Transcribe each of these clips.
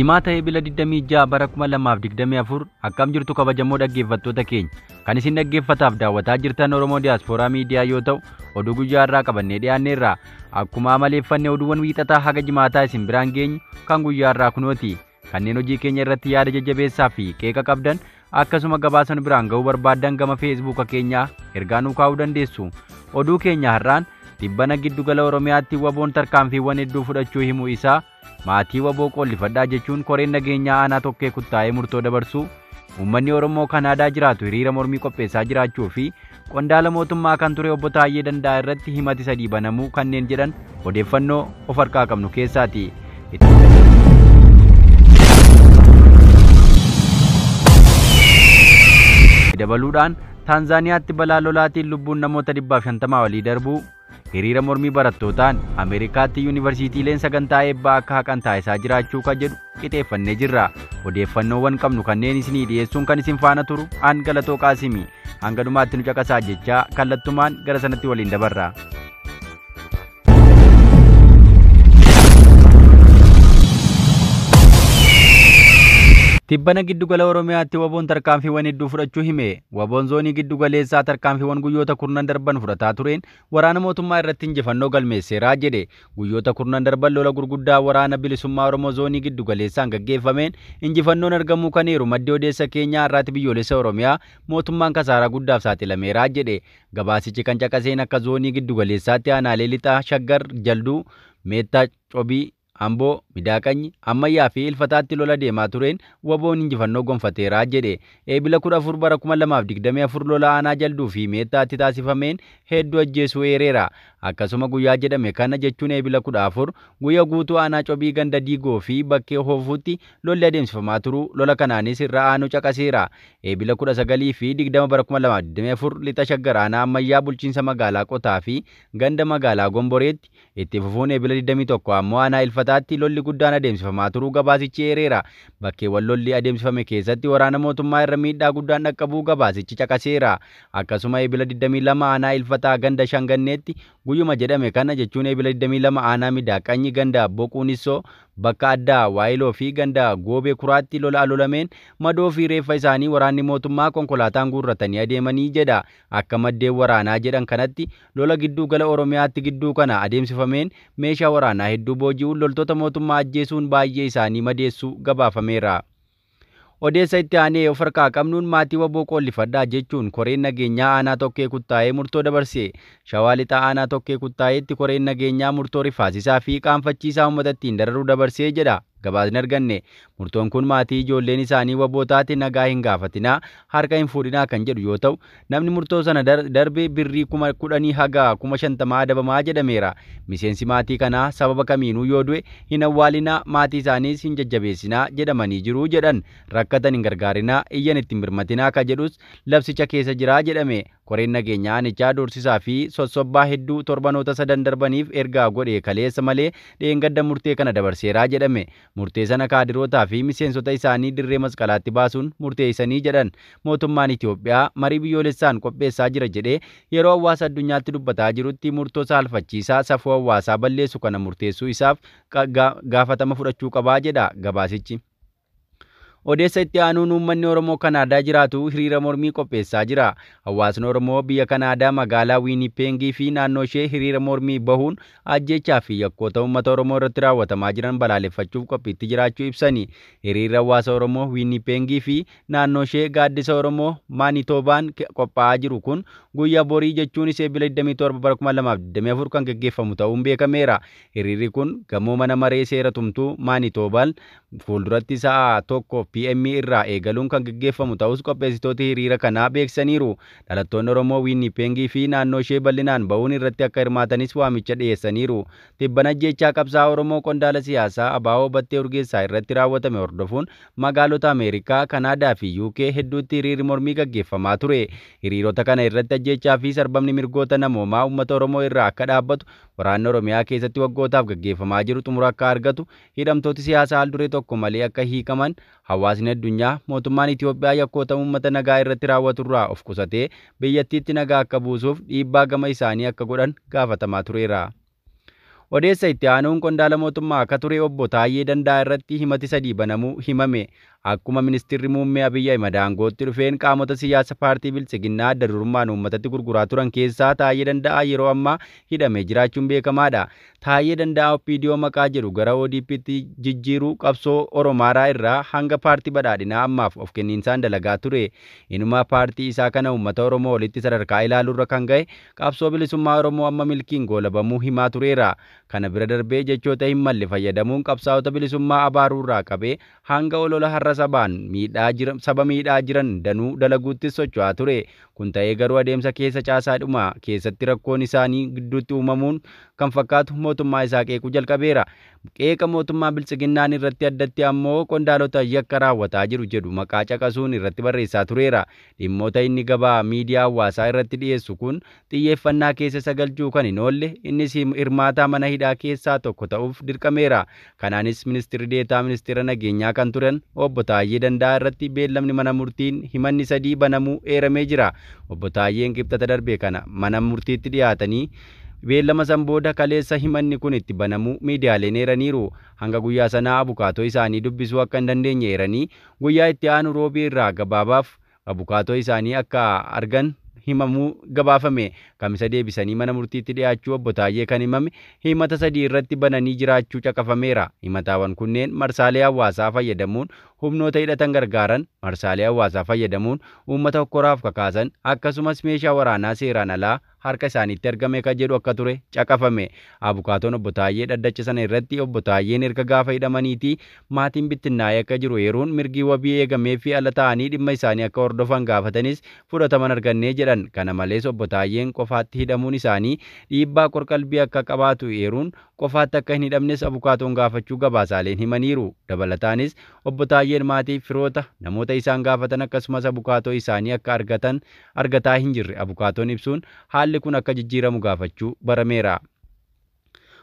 Jimaa ta'ee bila 26 bara 2024 akkam jirtu kabajammoo dhaggeeffattoota keenya kan isin dhaggeeffataaf daawwataa jirtan Oromoo Diyaspooraa Miidiyaa yoo ta'u oduu guyyaa irraa qabannee dhiyaanneerra akkuma amaleeffanne oduuwwan wiixataa haga jimaataa isin biraan geenyu kan guyyaa irraa kunooti kanneen hojii keenya irratti yaada jajjabeessaa fi qeeqa qabdan akkasuma gabaasan biraan ga'uu barbaaddan gama feesbuuka keenyaa ergaa nuu dandeessu oduu keenya har'aan Dhibbana giddugala Oromiyaatti waboon tarkaanfiiwwan hedduu fudhachuu himuu isaa maatii waboo qoollifadhaa jechuun koreen nageenyaa aanaa tokkee kuttaa'ee murtoo dabarsuu ummanni Oromoo kan aadaa jiraatu hiriira mormii qopheessaa jiraachuu fi qondaala mootummaa kan ture obbo Taayyee Danda'aa irratti himati sadii banamuu kanneen jedhan odeeffannoo of harkaa qabnu keessaati. dabaluudhaan Taanzaaniyaatti balaa lolaatiin lubbuun namoota 150 walii darbuu hiriira mormii barattootaan Ameerikaatti yuunivarsiitiileen sagantaa eebbaa akka haqan taasisaa jiraachuu kan jedhu qixeeffannee jirra. Odeeffannoowwan qabnu kanneen isinii dhiyeessuun kan isin faana turu aan galatoo qaasimii hanga dhumaatti nu caqasaa jechaa kallattumaan gara sanatti waliin dabarra. Tibbana giddugala Oromiyaatti waboon tarkaanfiiwwan hedduu fudhachuu hime. Waboon zoonii giddu galeessaa tarkaanfiiwwan guyyoota kurnan darban fudhataa tureen waraana mootummaa irratti injifannoo galmeesseera jedhe. Guyyoota kurnan darban lola gurguddaa waraana bilisummaa Oromoo zoonii giddu gaggeeffameen injifannoon argamuu kaneeru maddi odeessa keenyaa har'aatti biyyoolessa Oromiyaa mootummaan kasaaraa guddaaf saaxilameeraa jedhe. Gabaasichi kan caqaseen akka zoonii giddu galeessaatti lixaa shaggar jalduu Amboo, Midaaqanyi, Ammayyaa fi Ilfataatti lola deemaa tureen waboon injifannoo gonfateera jedhe eebila 14 bara 2024 lola aanaa jalduu meettaatti taasifameen hedduu ajjeesuu eereera. Akkasuma guyyaa jedhame kana jechuun eebila 14 guyya guutuu aanaa cobii ganda diigoo fi bakkee hoofuutti lolli adeemsifamaa turu lola kanaanis irra aanu caqaseera. Eebila 19 fi bara ammayyaa bulchiinsa magaalaa Qotaa fi ganda magaalaa Gomboreetti itti fufuun eebila 21 ammoo aanaa Ilfataa konkolaataatti lolli guddaan adeemsifamaa turuu gabaasichi eereera. Bakkeewwan lolli adeemsifame keessatti waraana mootummaa irra miidhaa guddaan dhaqqabuu gabaasichi caqaseera. Akkasuma ebila 22 aanaa ilfataa ganda shanganneetti guyyuma jedhame kana jechuun eebila 22 aanaa qanyi ganda boquunissoo bakka addaa waayiloo fi gandaa goobee kuraatti lola alolameen madoo fi reeffa isaanii waraanni mootummaa konkolaataan guurratanii adeemanii jedha akka maddeen waraanaa jedhan kanatti lola gidduu gala oromiyaatti gidduu kana adeemsifameen meeshaa waraanaa hedduu booji'uun loltoota mootummaa ajjeesuun baay'ee isaanii madeessu gabaafameera. Odeessa itti aanee of qabnuun maatii waboo jechuun koreen nageenyaa aanaa tokkee kuttaa'ee murtoo dabarse. shawaalixa aanaa tokkee kuttaa'etti koreen nageenyaa murtoo rifaasisaa fi qaanfachiisaa uummata ittiin dararuu dabarsee jedha. gabaasni arganne murtoon kun maatii ijoolleen isaanii wabootaati nagaa hin gaafatinaa harka hin fuudhinaa kan jedhu yoo ta'u namni murtoo sana darbe birrii kuma kudhanii hagaa kuma shantamaa dabamaa jedhameera miseensi maatii kanaa sababa kamiinuu yoo du'e hin awwaalinaa maatii isaaniis hin jajjabeessinaa jedhamanii jiruu jedhan rakkatan hin iyyan ittiin mirmatinaa ka jedhus labsicha keessa jiraa jedhame koreen nageenyaa Anichaa doorsisaa fi sossobbaa hedduu torbanoota sadan darbaniif ergaa godhe kaleessa malee dheengadda murtee kana dabarseeraa jedhame. Murtee sana kaadirootaa fi miseensota isaanii dirree masqalaatti baasuun murteessanii jedhan. Mootummaan Itoophiyaa marii biyyoolessaan qopheessaa jira jedhee yeroo hawaasa addunyaatti dubbataa jirutti murtoo saalfachiisaa safuu hawaasaa balleessu kana murteessuu isaaf gaafatama fudhachuu qabaa jedha gabaasichi. odeessa itti aanuun uummanni Oromoo kan aadaa jiraatu hiriira mormii qopheessaa jira. Hawaasni Oromoo biyya kana aadaa magaalaa Wiinipeengii fi naannoo ishee hiriira mormii bahuun ajjechaa fi yakkoota uummata Oromoo irratti raawwatamaa jiran balaaleffachuuf qophiitti jiraachuu ibsani. Hiriirri hawaasa Oromoo Wiinipeengii fi naannoo ishee gaaddisa Oromoo Maanitoobaan qophaa'aa jiru kun guyyaa borii jechuun Eebbilee 27 2024 kan gaggeeffamu ta'uun beekameera. Hiriirri kun gamoo mana maree seera tumtuu Maanitoobaal fuulduratti sa'a tokkoof PME irraa eegaluun kan gaggeeffamu ta'us qopheessitooti hiriira kanaa beeksisaniiru. Dhalattoonni Oromoo Winnipengii fi naannoo ishee bal'inaan bahuun irratti akka hirmaatanis waamicha dhiyeessaniiru. Tibbana jechaa qabsaa Oromoo qondaala siyaasaa abaaboo battee urgeessaa irratti raawwatame hordofuun magaalota Ameerikaa, Kanaadaa fi UK hedduutti hiriirri mormii gaggeeffamaa ture. Hiriirota kana irratti ajjeechaa fi sarbamni mirgoota namoomaa uummata Oromoo irraa akka dhaabbatu waraanni Oromiyaa keessatti waggootaaf gaggeeffamaa jiru xumura akka argatu hidhamtooti Hawaasni addunyaa mootummaan Itoophiyaa yakkoota uummata nagaa irratti raawwatu irraa of qusatee biyyattiitti nagaa akka buusuuf dhiibbaa gama isaanii akka godhan gaafatamaa tureera. Odeessa itti aanuun qondaala mootummaa akka ture obbo Taayyee Danda'a irratti himati sadii banamuu himame. Akkuma ministeerri muummee Abiyyi Ahimad aangootti dhufeen qaamota siyaasaa paartii ginna adda durummaan uummatatti gurguraa turan keessaa Taayyee Danda'a yeroo ammaa hidhamee jiraachuun beekamaadha. Taayyee Danda'a OPDO maqaa jedhu gara ODP ODP'tti jijjiiruu qabsoo Oromaaraa irraa hanga paartii badhaadhinaa ammaaf of kenniinsaan dalagaa ture. Inuma paartii isaa kana uummata Oromoo walitti sadarkaa ilaaluurra kan ga'e qabsoo bilisummaa Kana bira darbee jechoota hin fayyadamuun qabsaa'ota bilisummaa abaaruu irraa qabee hanga olola har'a sabaan saba miidhaa jiran danuu dalaguuttis socho'aa ture. Kun ta'ee garuu adeemsa keessa caasaadhuma keessatti rakkoon isaanii gidduutti uumamuun kan fakkaatu mootummaa isaa qeequu jalqabeera. Qeeqa mootummaa bilchiginnaan irratti addatti ammoo qondaalota yakka raawwataa jiru jedhu maqaa caqasuun irratti barreessaa tureera. Dhimmoota inni gabaa miidiyaa hawaasaa irratti dhiyeessu kun xiyyeeffannaa keessa sagalchuu kan hin oolle innis miidhaa tokko ta'uuf dirqameera. Kanaanis ministeerri deetaa ministeera nageenyaa kan turan obbo Taayyee Danda'a irratti beellamni mana murtiin himanni sadii banamu eeramee jira. Taayyeen darbe kana mana murtiitti san booda kaleessa himanni kun itti banamu miidiyaaleen eeraniiru hanga guyyaa sanaa abukaatoo isaanii dubbisuu akka hin dandeenye eeranii guyyaa itti aanu roobii irraa gabaabaaf abukaatoo isaanii akka argan himamuu gabaafame kamisa deebisanii mana murtiitti dhiyaachuu obbo Taayyee kan himame himata sadii irratti bananii jiraachuu caqafameera. Himataawwan kunneen marsaalee hawaasaa fayyadamuun humnoota hidhatan gargaaran, marsaalee hawaasaa fayyadamuun uummata hokkoraaf kakaasan akkasumas meeshaa waraanaa seeraan alaa harka isaaniitti argame ka jedhu akka ture caqafame abukaatoon obbo Taayyee sana irratti obbo Taayyeen erga gaafa hidhamaniiti maatiin bittinnaa'ee akka jiru eeruun mirgii wabii eegamee fi ala ta'anii dhimma isaanii akka hordofan gaafatanis fudhataman argannee jedhan kana malees obbo Taayyeen qofaatti hidhamuun isaanii dhiibbaa qorqalbii akka qabaatu eeruun qofaatti akka hin hidhamnes abukaatoon gaafachuu gabaasaaleen himaniiru dabalataanis obbo Taayyeen maatii firoota namoota isaan gaafatan akkasumas abukaatoo isaanii argatan argataa Haalli kun akka jijjiiramu gaafachuu barameera.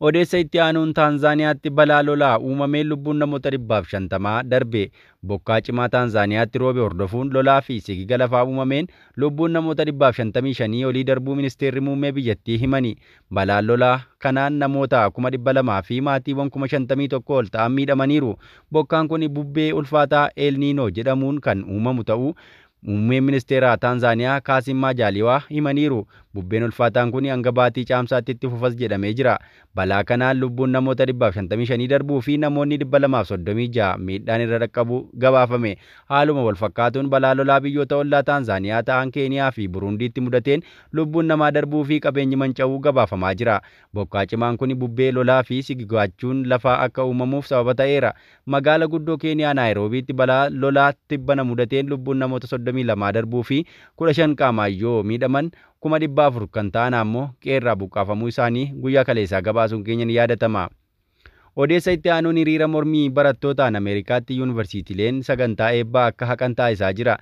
Odeessa itti aanuun Taanzaaniyaatti balaa lolaa uumamee lubbuun namoota dhibbaaf shantamaa darbe bokkaa cimaa Taanzaaniyaatti roobe hordofuun lolaa fi sigigala lafaa uumameen lubbuun namoota dhibbaaf shantamii shanii olii darbuu ministeerri muummee biyyattii himanii Balaan lolaa kanaan namoota kuma dhibba lamaa fi maatiiwwan kuma shantamii tokko ol ta'an miidhamaniiru. Bokkaan kun bubbee ulfaataa eelniinoo jedhamuun kan uumamu ta'uu muummeen ministeeraa Taanzaaniyaa Kaasim Majaaliwaa himaniiru. Bubbeen ulfaataan kun Angabaatii baatii itti fufas jedhamee jira. Balaa kanaan lubbuun namoota 155 darbuu fi namoonni 236 miidhaan irra dhaqqabu gabaafame. wal fakkaatuun balaa lolaa biyyoota ollaa Taanzaaniyaa ta'an Keeniyaa fi Buruundiitti mudateen lubbuun namaa darbuu fi qabeenyi manca'uu gabaafamaa jira. Bokkaa kun bubbee lolaa fi lafaa akka uumamuuf sababa Magaala guddoo Keeniyaa Naayiroobiitti balaa lolaa mudateen lubbuun namoota 32 darbuu fi 15 miidhaman kuma dhibba afur kan taanaa ammoo qeerraa buqqaafamuu isaanii guyyaa kaleessaa gabaasuun keenyan yaadatama. Odeessa itti aanuun hiriira mormii barattootaan Ameerikaatti yuunivarsiitiileen sagantaa eebbaa akka haqan taasisaa jira.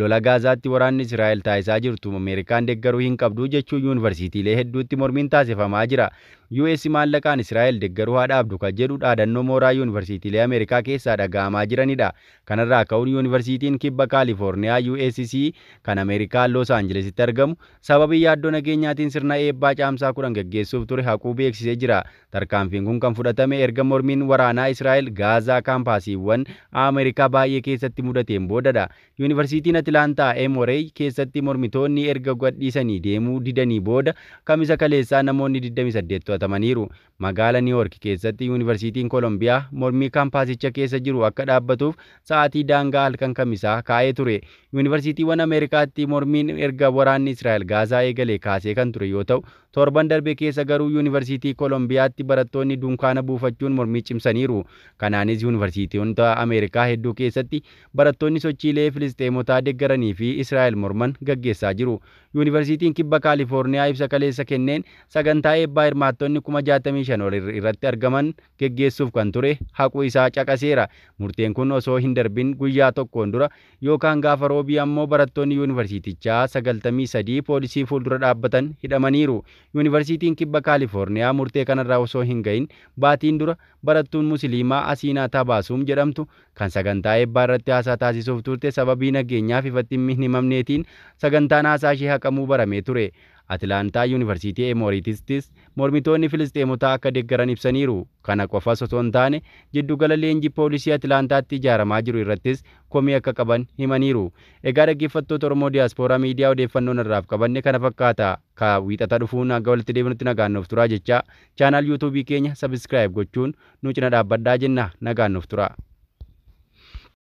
Lola Gaazaatti waraanni Israa'el taasisaa jirtu Ameerikaan deeggaruu hin qabdu jechuu yuunivarsiitiilee hedduutti mormiin taasifamaa jira. US maallaqaan Israa'el deeggaruu haa dhaabdu kan jedhu dhaadannoo mooraa yuunivarsiitiilee Ameerikaa keessaa dhaga'amaa jiranidha. Kanarraa ka'uun yuunivarsiitiin kibba Kaalifoorniyaa USC kan Ameerikaa Loos Aanjeleesitti argamu sababii yaaddoo nageenyaatiin sirna eebbaa caamsaa kudhan gaggeessuuf ture haquu beeksisee jira. Tarkaanfiin kun kan fudhatame erga mormiin waraanaa Israa'el Gaazaa kaampaasiiwwan Ameerikaa baay'ee keessatti mudateen boodadha. Yuunivarsiitiin Atilaantaa Emoreey keessatti mormitoonni erga gadhiisanii deemuu hojjetamaniiru magaala Niiwork keessatti Yuunivarsiitiin Koolombiyaa mormii kaampaasicha keessa jiru akka dhaabbatuuf sa'aatii daangaa halkan kamisaa kaa'ee ture. Yuunivarsiitiiwwan Ameerikaatti mormiin erga waraanni Israa'el Gaazaa eegalee kaasee kan ture yoo ta'u, torban darbe keessa garuu Yuunivarsiitii Koolombiyaatti barattoonni dunkaana buufachuun mormii cimsaniiru. Kanaanis Yuunivarsiitiiwwan Ameerikaa hedduu keessatti barattoonni sochiilee filisteemotaa deeggaranii fi Israa'el morman gaggeessaa jiru. Yuunivarsiitiin Kibba Kaalifoorniyaa ibsa kaleessa kenneen sagantaa eebbaa hirmaattonni kuma jaatamii shan ol argaman geggeessuuf kan ture haquu isaa caqaseera. Murteen kun osoo hin darbin guyyaa tokkoon dura yookaan gaafa roobii ammoo barattoonni yuunivarsiitichaa sagaltamii sadii poolisii fuuldura dhaabbatan hidhamaniiru. Yuunivarsiitiin kibba Kaalifoorniyaa murtee kanarraa osoo hin gahin baatiin dura barattuun musliimaa Asiinaa Tabaasuum jedhamtu kan sagantaa eebbaa irratti haasaa taasisuuf turte sababii nageenyaaf ifatti hin sagantaan haasaa ishee haqamuu baramee ture. Atilaantaa Yuunivarsiitii Emooriitistis mormitoonni Filisxeemotaa akka deeggaran ibsaniiru. Kana qofa osoo hin taane jiddugala leenjii poolisii Atilaantaatti ijaaramaa jiru irrattis komii akka qaban himaniiru. Egaa dhaggeeffattoota Oromoo diyaaspoora miidiyaa odeeffannoon irraaf qabanne kana fakkaata. Ka wiixata dhufuun hanga walitti deebinutti nagaannoof turaa jecha chaanaal yuutuubii keenya sabiskiraayib gochuun nu cina dhaabbadhaa jenna nagaannoof turaa.